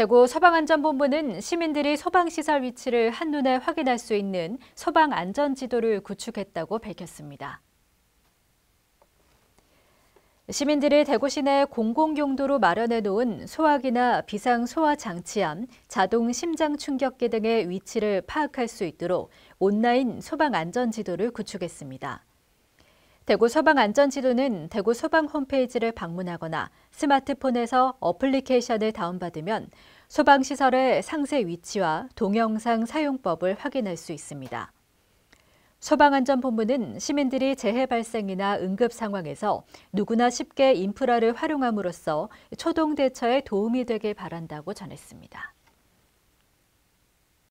대구 소방안전본부는 시민들이 소방시설 위치를 한눈에 확인할 수 있는 소방안전지도를 구축했다고 밝혔습니다. 시민들이 대구 시내 공공용도로 마련해 놓은 소화기나 비상소화장치함, 자동 심장충격기 등의 위치를 파악할 수 있도록 온라인 소방안전지도를 구축했습니다. 대구 소방안전지도는 대구 소방 홈페이지를 방문하거나 스마트폰에서 어플리케이션을 다운받으면 소방시설의 상세 위치와 동영상 사용법을 확인할 수 있습니다. 소방안전본부는 시민들이 재해 발생이나 응급 상황에서 누구나 쉽게 인프라를 활용함으로써 초동 대처에 도움이 되길 바란다고 전했습니다.